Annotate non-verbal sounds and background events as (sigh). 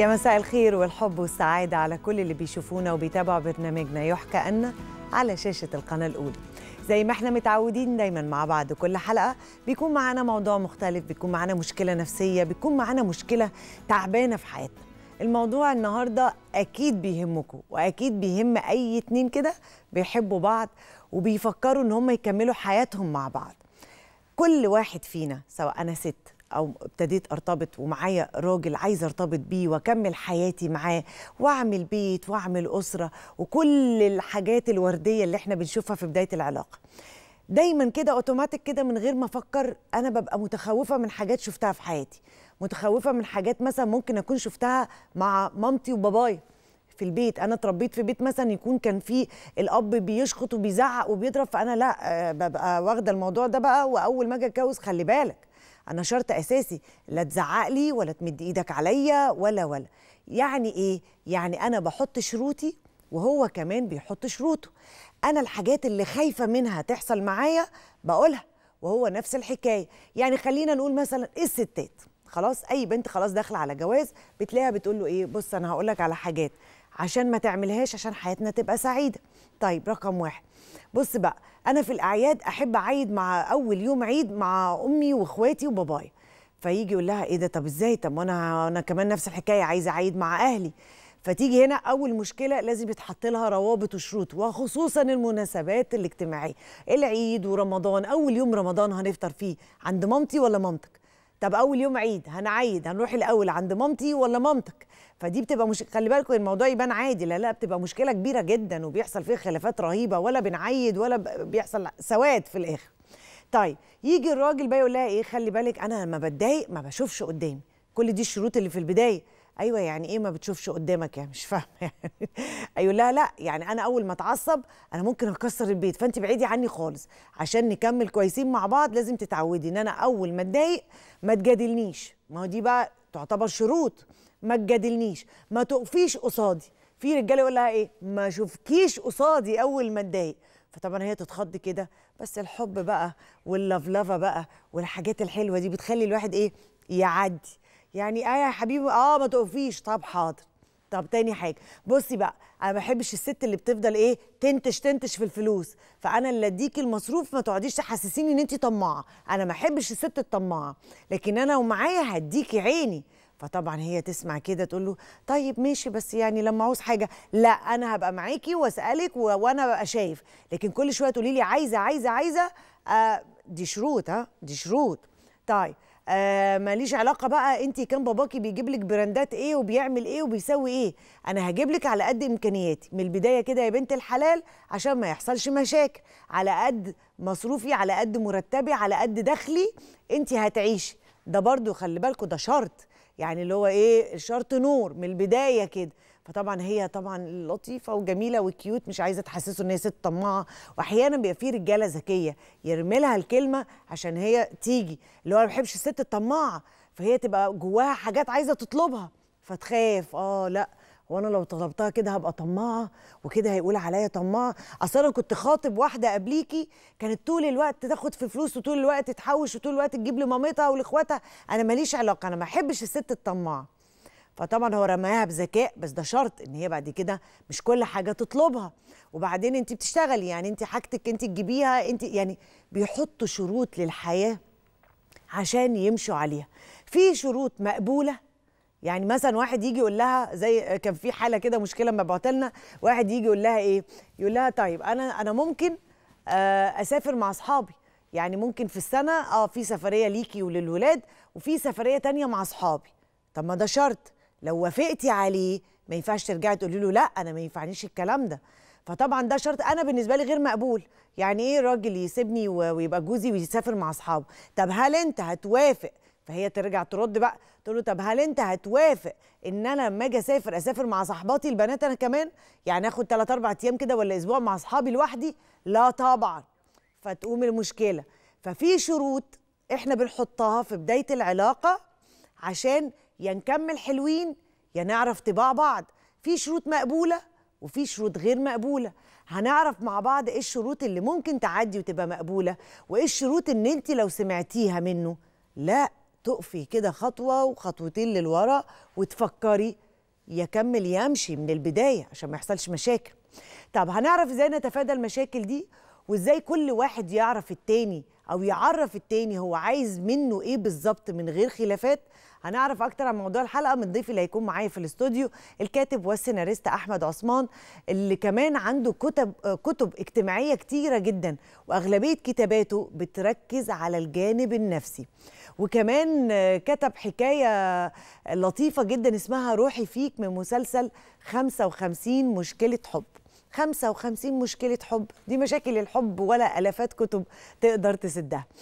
يا مساء الخير والحب والسعادة على كل اللي بيشوفونا وبيتابعوا برنامجنا يحكى أن على شاشة القناة الأولى زي ما احنا متعودين دايما مع بعض كل حلقة بيكون معانا موضوع مختلف بيكون معانا مشكلة نفسية بيكون معانا مشكلة تعبانة في حياتنا الموضوع النهاردة أكيد بيهمكم وأكيد بيهم أي اتنين كده بيحبوا بعض وبيفكروا إن هم يكملوا حياتهم مع بعض كل واحد فينا سواء أنا ست او ابتديت ارتبط ومعايا راجل عايزه ارتبط بيه واكمل حياتي معاه واعمل بيت واعمل اسره وكل الحاجات الورديه اللي احنا بنشوفها في بدايه العلاقه دايما كده اوتوماتيك كده من غير ما افكر انا ببقى متخوفه من حاجات شفتها في حياتي متخوفه من حاجات مثلا ممكن اكون شفتها مع مامتي وبابايا في البيت انا اتربيت في بيت مثلا يكون كان فيه الاب بيشخط وبيزعق وبيضرب فانا لا آه، ببقى واخده الموضوع ده بقى واول ما اجي اتجوز خلي بالك انا شرط اساسي لا تزعق لي ولا تمد ايدك عليا ولا ولا يعني ايه يعني انا بحط شروطي وهو كمان بيحط شروطه انا الحاجات اللي خايفه منها تحصل معايا بقولها وهو نفس الحكايه يعني خلينا نقول مثلا الستات خلاص اي بنت خلاص داخله على جواز بتلاقيها بتقول له ايه بص انا هقول لك على حاجات عشان ما تعملهاش عشان حياتنا تبقى سعيده طيب رقم واحد بص بقى انا في الاعياد احب اعيد مع اول يوم عيد مع امي واخواتي وبابايا فيجي يقول لها ايه ده طب ازاي طب انا انا كمان نفس الحكايه عايزه اعيد مع اهلي فتيجي هنا اول مشكله لازم يتحط لها روابط وشروط وخصوصا المناسبات الاجتماعيه العيد ورمضان اول يوم رمضان هنفطر فيه عند مامتي ولا مامتك طب اول يوم عيد هنعيد هنروح الاول عند مامتي ولا مامتك فدي بتبقى مش خلي بالكم الموضوع يبان عادي لا لا بتبقى مشكله كبيره جدا وبيحصل فيه خلافات رهيبه ولا بنعيد ولا بيحصل سواد في الاخر طيب يجي الراجل بقى يقول لها ايه خلي بالك انا لما بتضايق ما بشوفش قدامي كل دي الشروط اللي في البدايه ايوه يعني ايه ما بتشوفش قدامك يعني مش فاهمه (laughs) يعني ايوه لا لا يعني انا اول ما اتعصب انا ممكن اكسر البيت فانت بعيدي عني خالص عشان نكمل كويسين مع بعض لازم تتعودي ان انا اول ما اتضايق ما تجادلنيش ما هو دي بقى تعتبر شروط ما تجادلنيش ما تقفيش قصادي في رجاله يقول لها ايه ما اشوفكيش قصادي اول ما اتضايق فطبعا هي تتخض كده بس الحب بقى واللفلفه بقى والحاجات الحلوه دي بتخلي الواحد ايه يعدي يعني ايه يا حبيبي اه ما تقفيش طب حاضر طب تاني حاجه بصي بقى انا ما بحبش الست اللي بتفضل ايه تنتش تنتش في الفلوس فانا اللي اديك المصروف ما تقعديش تحسسيني ان انت طماعه انا ما بحبش الست الطماعه لكن انا ومعايا هديكي عيني فطبعا هي تسمع كده تقول له طيب ماشي بس يعني لما عاوز حاجه لا انا هبقى معاكي واسالك و... وانا ببقى شايف لكن كل شويه تقولي لي عايزه عايزه عايزه آه دي شروط ها دي شروط طيب آه ماليش علاقه بقى انت كان باباكي بيجيب لك براندات ايه وبيعمل ايه وبيسوي ايه انا هجيب لك على قد امكانياتي من البدايه كده يا بنت الحلال عشان ما يحصلش مشاكل على قد مصروفي على قد مرتبي على قد دخلي انت هتعيشي ده برضو خلي بالكوا ده شرط يعني اللي هو ايه الشرط نور من البدايه كده فطبعا هي طبعا لطيفه وجميله وكيوت مش عايزه تحسسه ان هي ست طماعه واحيانا بيبقى في رجاله ذكيه يرمي لها الكلمه عشان هي تيجي اللي هو انا ما بحبش الست الطماعه فهي تبقى جواها حاجات عايزه تطلبها فتخاف اه لا هو انا لو طلبتها كده هبقى طماعه وكده هيقول عليا طماعه اصل انا كنت خاطب واحده قبليكي كانت طول الوقت تاخد في فلوس وطول الوقت تحوش وطول الوقت تجيب لمامتها ولاخواتها انا ماليش علاقه انا ما احبش الست الطماعه فطبعا هو رماها بذكاء بس ده شرط ان هي بعد كده مش كل حاجه تطلبها وبعدين انت بتشتغلي يعني انت حاجتك انت تجيبيها انت يعني بيحطوا شروط للحياه عشان يمشوا عليها في شروط مقبوله يعني مثلا واحد يجي يقول لها زي كان في حاله كده مشكله ما بعتلنا واحد يجي يقول لها ايه يقول لها طيب انا انا ممكن آه، اسافر مع اصحابي يعني ممكن في السنه اه في سفريه ليكي وللولاد وفي سفريه تانية مع اصحابي طب ما ده شرط لو وافقتي عليه ما ينفعش ترجعي تقولي له لا انا ما ينفعنيش الكلام ده فطبعا ده شرط انا بالنسبه لي غير مقبول يعني ايه راجل يسيبني ويبقى جوزي ويسافر مع اصحابه طب هل انت هتوافق فهي ترجع ترد بقى تقول له طب هل انت هتوافق ان انا لما اجي اسافر اسافر مع صاحباتي البنات انا كمان يعني اخد 3 4 ايام كده ولا اسبوع مع اصحابي لوحدي لا طبعا فتقوم المشكله ففي شروط احنا بنحطها في بدايه العلاقه عشان يا نكمل حلوين يا نعرف طباع بعض في شروط مقبوله وفي شروط غير مقبوله هنعرف مع بعض ايه الشروط اللي ممكن تعدي وتبقى مقبوله وايه الشروط ان انت لو سمعتيها منه لا تقفي كده خطوه وخطوتين للورا وتفكري يكمل يمشي من البدايه عشان ما يحصلش مشاكل طب هنعرف ازاي نتفادى المشاكل دي وازاي كل واحد يعرف التاني او يعرف التاني هو عايز منه ايه بالظبط من غير خلافات هنعرف اكتر عن موضوع الحلقه من ضيفي اللي هيكون معايا في الاستوديو الكاتب والسيناريست احمد عثمان اللي كمان عنده كتب كتب اجتماعيه كتيره جدا واغلبيه كتاباته بتركز على الجانب النفسي وكمان كتب حكايه لطيفه جدا اسمها روحي فيك من مسلسل 55 مشكله حب 55 مشكله حب دي مشاكل الحب ولا الافات كتب تقدر تسدها